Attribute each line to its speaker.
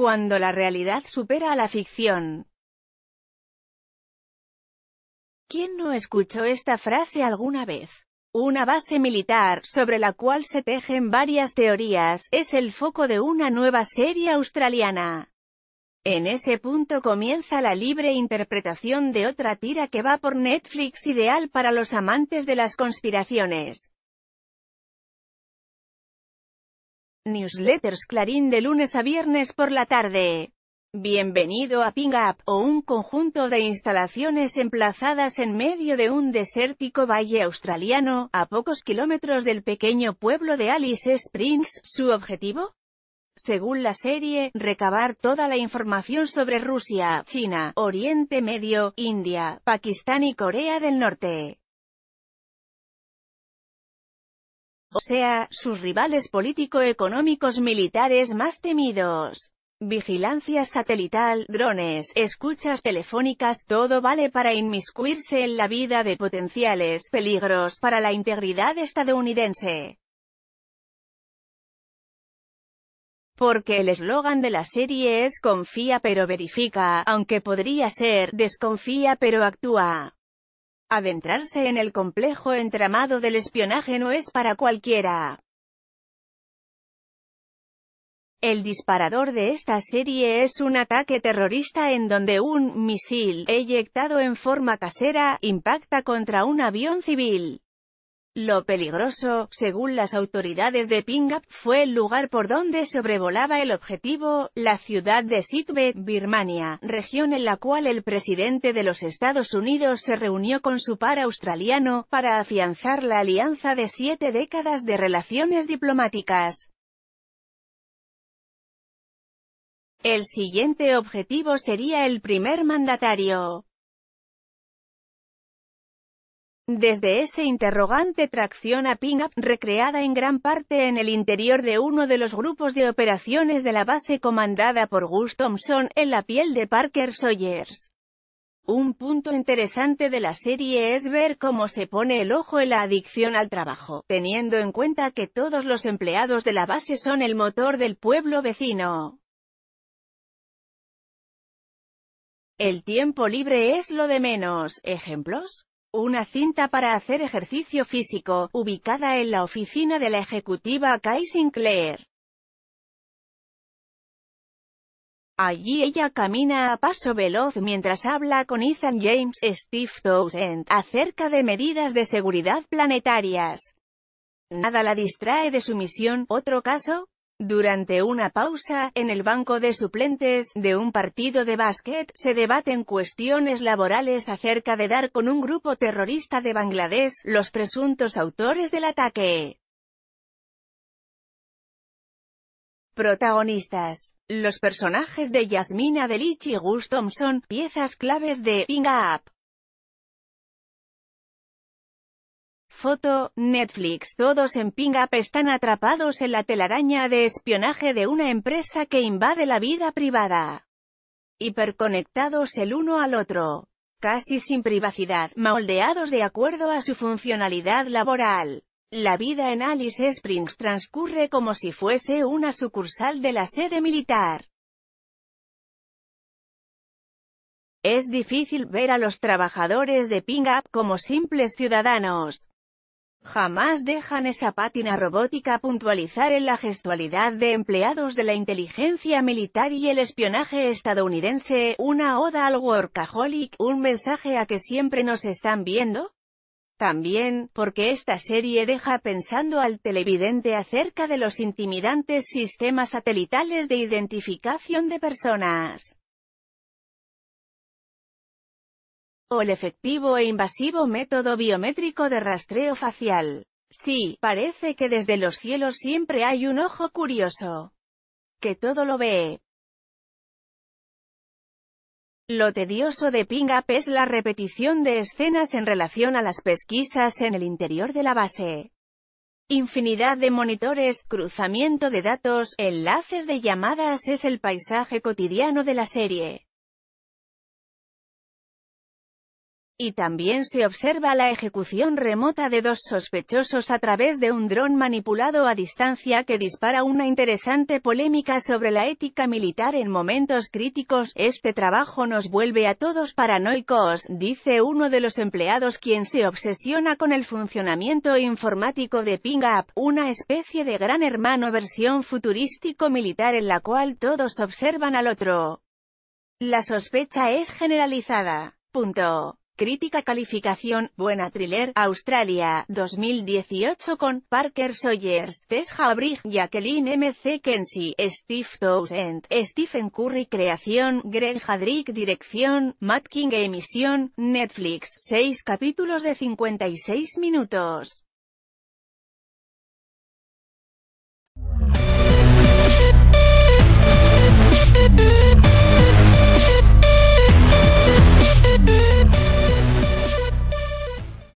Speaker 1: Cuando la realidad supera a la ficción. ¿Quién no escuchó esta frase alguna vez? Una base militar, sobre la cual se tejen varias teorías, es el foco de una nueva serie australiana. En ese punto comienza la libre interpretación de otra tira que va por Netflix ideal para los amantes de las conspiraciones. Newsletters Clarín de lunes a viernes por la tarde. Bienvenido a Ping o un conjunto de instalaciones emplazadas en medio de un desértico valle australiano, a pocos kilómetros del pequeño pueblo de Alice Springs. ¿Su objetivo? Según la serie, recabar toda la información sobre Rusia, China, Oriente Medio, India, Pakistán y Corea del Norte. o sea, sus rivales político-económicos militares más temidos. Vigilancia satelital, drones, escuchas telefónicas, todo vale para inmiscuirse en la vida de potenciales peligros para la integridad estadounidense. porque el eslogan de la serie es confía pero verifica, aunque podría ser, desconfía pero actúa. Adentrarse en el complejo entramado del espionaje no es para cualquiera. El disparador de esta serie es un ataque terrorista en donde un misil, eyectado en forma casera, impacta contra un avión civil. Lo peligroso, según las autoridades de Pingap, fue el lugar por donde sobrevolaba el objetivo, la ciudad de Sitwe, Birmania, región en la cual el presidente de los Estados Unidos se reunió con su par australiano, para afianzar la alianza de siete décadas de relaciones diplomáticas. El siguiente objetivo sería el primer mandatario. Desde ese interrogante tracción a ping-up, recreada en gran parte en el interior de uno de los grupos de operaciones de la base comandada por Gus Thompson, en la piel de Parker Sawyers. Un punto interesante de la serie es ver cómo se pone el ojo en la adicción al trabajo, teniendo en cuenta que todos los empleados de la base son el motor del pueblo vecino. El tiempo libre es lo de menos, ejemplos una cinta para hacer ejercicio físico, ubicada en la oficina de la ejecutiva Kay Sinclair. Allí ella camina a paso veloz mientras habla con Ethan James, Steve Townsend, acerca de medidas de seguridad planetarias. Nada la distrae de su misión. Otro caso, durante una pausa, en el banco de suplentes, de un partido de básquet, se debaten cuestiones laborales acerca de dar con un grupo terrorista de Bangladesh, los presuntos autores del ataque. Protagonistas. Los personajes de Yasmina Delich y Gus Thompson, piezas claves de Pinga Up. Foto, Netflix. Todos en Ping están atrapados en la telaraña de espionaje de una empresa que invade la vida privada. Hiperconectados el uno al otro. Casi sin privacidad, moldeados de acuerdo a su funcionalidad laboral. La vida en Alice Springs transcurre como si fuese una sucursal de la sede militar. Es difícil ver a los trabajadores de Ping como simples ciudadanos. Jamás dejan esa pátina robótica puntualizar en la gestualidad de empleados de la inteligencia militar y el espionaje estadounidense, una oda al workaholic, un mensaje a que siempre nos están viendo. También, porque esta serie deja pensando al televidente acerca de los intimidantes sistemas satelitales de identificación de personas. o el efectivo e invasivo método biométrico de rastreo facial. Sí, parece que desde los cielos siempre hay un ojo curioso. Que todo lo ve. Lo tedioso de Ping Up es la repetición de escenas en relación a las pesquisas en el interior de la base. Infinidad de monitores, cruzamiento de datos, enlaces de llamadas es el paisaje cotidiano de la serie. Y también se observa la ejecución remota de dos sospechosos a través de un dron manipulado a distancia que dispara una interesante polémica sobre la ética militar en momentos críticos. Este trabajo nos vuelve a todos paranoicos, dice uno de los empleados quien se obsesiona con el funcionamiento informático de Ping App, una especie de gran hermano versión futurístico militar en la cual todos observan al otro. La sospecha es generalizada. Punto. Crítica calificación, buena thriller, Australia, 2018 con, Parker Sawyers, Tess Habrig, Jacqueline C. Kenzie, Steve Townsend, Stephen Curry creación, Greg Hadrick dirección, Matt King emisión, Netflix, 6 capítulos de 56 minutos.